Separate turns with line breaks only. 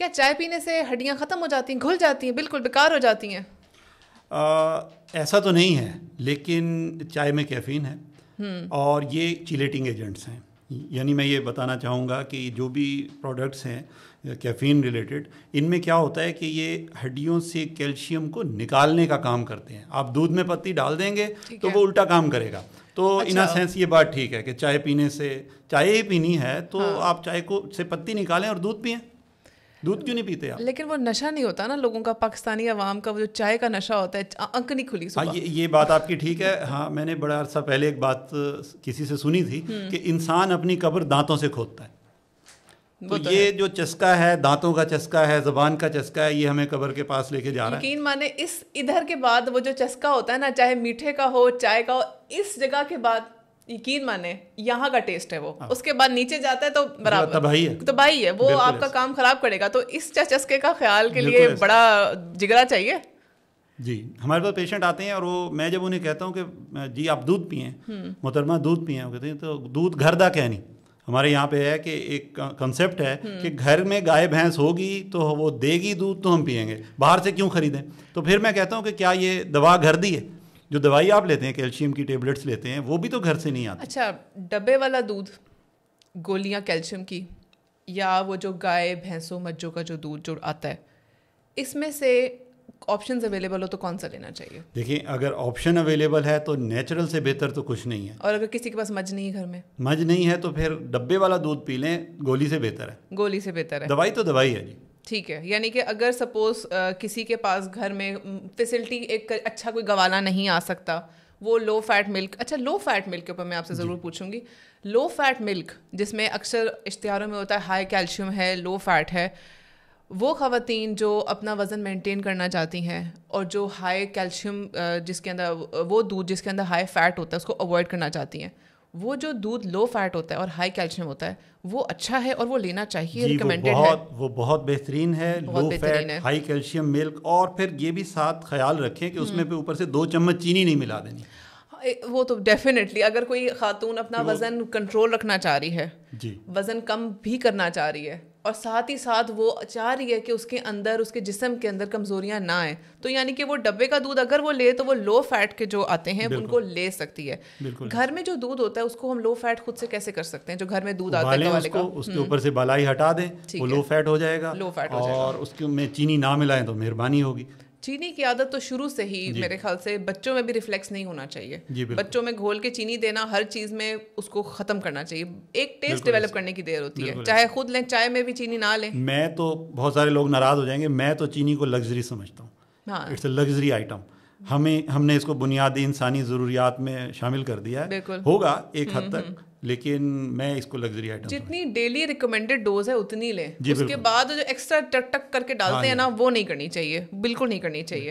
क्या चाय पीने से हड्डियाँ ख़त्म हो जाती हैं घुल जाती हैं बिल्कुल बेकार हो जाती हैं
ऐसा तो नहीं है लेकिन चाय में कैफीन है हम्म। और ये चिलेटिंग एजेंट्स हैं यानी मैं ये बताना चाहूँगा कि जो भी प्रोडक्ट्स हैं कैफीन रिलेटेड इनमें क्या होता है कि ये हड्डियों से कैल्शियम को निकालने का काम करते हैं आप दूध में पत्ती डाल देंगे तो वो उल्टा काम करेगा तो अच्छा। इन अ सेंस ये बात ठीक है कि चाय पीने से चाय ही पीनी है तो हाँ। आप चाय को से पत्ती निकालें और दूध पिएं दूध क्यों नहीं पीते आप
लेकिन वो नशा नहीं होता ना लोगों का पाकिस्तानी आवाम का वो जो चाय का नशा होता है अंक नहीं खुली हाँ ये
ये बात आपकी ठीक है हाँ मैंने बड़ा अरसा पहले एक बात किसी से सुनी थी हम्म। कि इंसान अपनी कब्र दांतों से खोदता है तो, तो ये है। जो चस्का है दांतों का चस्का है जबान का चस्का है ये हमें कब्र के पास लेके जा रहा है
यकीन माने इस इधर के बाद वो जो चस्का होता है ना चाहे मीठे का हो चाय का हो इस जगह के बाद यकीन माने यहाँ का टेस्ट है वो हाँ। उसके बाद नीचे जाता है तो हाँ, बराबर तबाही है तो तबाही है वो आपका काम खराब करेगा तो इस चचस्के का ख्याल के लिए बड़ा जिगरा चाहिए
जी हमारे पास पेशेंट आते हैं और वो मैं जब उन्हें कहता हूँ कि जी आप दूध पिए हम्म। मोहतरमा दूध पिए कहते हैं तो दूध घर दा क्या नहीं हमारे यहाँ पे है कि एक कंसेप्ट है हम्म। कि घर में गाय भैंस होगी तो वो देगी दूध तो हम पियेंगे बाहर से क्यों खरीदें तो फिर मैं कहता हूँ कि क्या ये दवा घर दी है जो दवाई आप लेते हैं कैल्शियम की टेबलेट्स लेते हैं वो भी तो घर से नहीं आती
अच्छा डब्बे वाला दूध गोलियाँ कैल्शियम की या वो जो गाय भैंसों मज्जों का जो दूध जो आता है इसमें से ऑप्शन अवेलेबल हो तो कौन सा लेना चाहिए
देखिए अगर ऑप्शन अवेलेबल है तो नेचुरल से बेहतर तो कुछ नहीं है
और अगर किसी के पास मज नहीं है घर में
मज नहीं है तो फिर डब्बे वाला दूध पी लें गोली से बेहतर है
गोली से बेहतर है दवाई तो दवाई है जी ठीक है यानी कि अगर सपोज किसी के पास घर में फैसिलिटी एक अच्छा कोई गवाला नहीं आ सकता वो लो फैट मिल्क अच्छा लो फैट मिल्क के ऊपर मैं आपसे ज़रूर पूछूंगी लो फैट मिल्क जिसमें अक्सर इश्तहारों में होता है हाई कैल्शियम है लो फैट है वो ख़वातीन जो अपना वज़न मेंटेन करना चाहती हैं और जो हाई कैल्शियम जिसके अंदर वो दूध जिसके अंदर हाई फ़ैट होता है उसको अवॉइड करना चाहती हैं वो जो दूध लो फैट होता है और हाई कैल्शियम होता है वो अच्छा है और वो लेना चाहिए रिकमेंडेड है
वो बहुत बेहतरीन है बहुत low fat high calcium milk और फिर ये भी साथ ख्याल रखें कि उसमें हम्म। भी ऊपर से दो चम्मच चीनी नहीं मिला देनी
हाँ, वो तो डेफिनेटली अगर कोई खातून अपना वजन कंट्रोल रखना चाह रही है जी वजन कम भी करना चाह रही है और साथ ही साथ वो चाह रही है कि उसके अंदर उसके जिसम के अंदर कमजोरियां ना आए तो यानी कि वो डब्बे का दूध अगर वो ले तो वो लो फैट के जो आते हैं उनको ले सकती है घर में जो दूध होता है उसको हम लो फैट खुद से कैसे कर सकते हैं जो घर में दूध आता है उसको, उसके हम्म। ऊपर
से बलाई हटा दें वो लो फैट हो जाएगा लो फैट और उसके में चीनी ना मिलाएं तो मेहरबानी होगी
चीनी की आदत तो शुरू से ही मेरे ख्याल से बच्चों में भी रिफ्लेक्स नहीं होना चाहिए बच्चों में घोल के चीनी देना हर चीज़ में उसको ख़त्म करना चाहिए एक टेस्ट डेवलप करने की देर होती है चाहे खुद लें चाय में भी चीनी ना लें
मैं तो बहुत सारे लोग नाराज़ हो जाएंगे मैं तो चीनी को लग्जरी समझता हूँ लग्जरी हाँ। आइटम हमें हमने इसको बुनियादी इंसानी ज़रूरियात में शामिल कर दिया है होगा एक हम्म, हद तक हम्म, हम्म। लेकिन मैं इसको लग्जरी आइटम
जितनी डेली रिकमेंडेड डोज है उतनी ले उसके बाद जो एक्स्ट्रा टक टक करके डालते हाँ हैं ना वो नहीं करनी चाहिए बिल्कुल नहीं करनी चाहिए